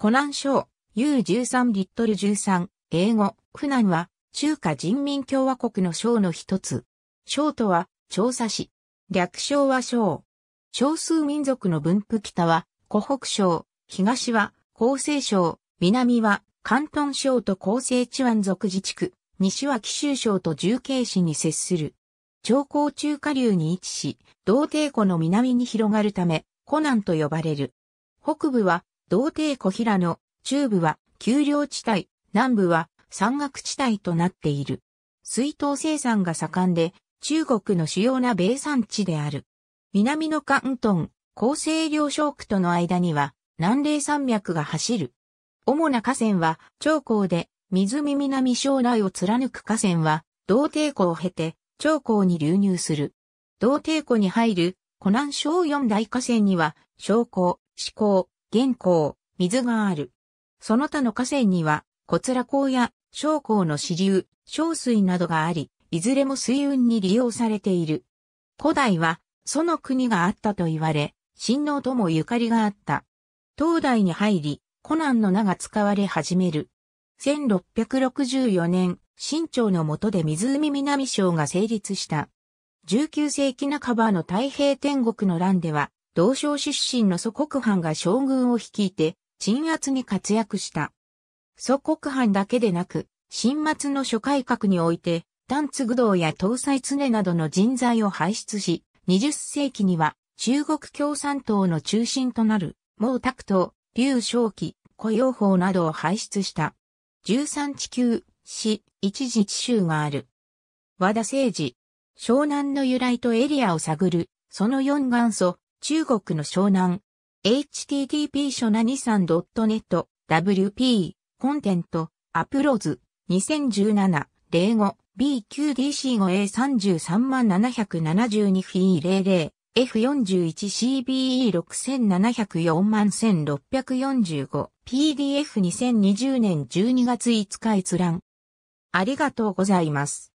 湖南省 U13 リットル13、英語、湖南は、中華人民共和国の省の一つ。省とは、調査市。略称は省。少数民族の分布北は、湖北省、東は、厚生省、南は、関東省と厚生地湾族自治区、西は貴州省と重慶市に接する。長江中華流に位置し、道帝湖の南に広がるため、湖南と呼ばれる。北部は道帝小平野、中部は丘陵地帯、南部は山岳地帯となっている。水筒生産が盛んで、中国の主要な米産地である。南の関東、厚生領小区との間には、南霊山脈が走る。主な河川は、長江で、湖南省内を貫く河川は、道帝湖を経て、長江に流入する。道帝湖に入る、湖南省四大河川には、昇江、四江、原稿、水がある。その他の河川には、小倉港や小港の支流、小水などがあり、いずれも水運に利用されている。古代は、その国があったと言われ、神王ともゆかりがあった。東大に入り、コナンの名が使われ始める。1664年、清朝の下で湖南省が成立した。19世紀半ばの太平天国の乱では、同省出身の祖国藩が将軍を率いて、鎮圧に活躍した。祖国藩だけでなく、新末の諸改革において、丹津愚道や東西常などの人材を輩出し、20世紀には中国共産党の中心となる、毛沢東、劉少奇、雇用法などを輩出した。13地球、市、一時地州がある。和田政治、湘南の由来とエリアを探る、その4元祖、中国の湘南、http 書なにさん n e t wp、コンテント、アプローズ、2017、05、BQDC5A33772 f e 00、F41CBE67041645、PDF2020 年12月5日閲覧。ありがとうございます。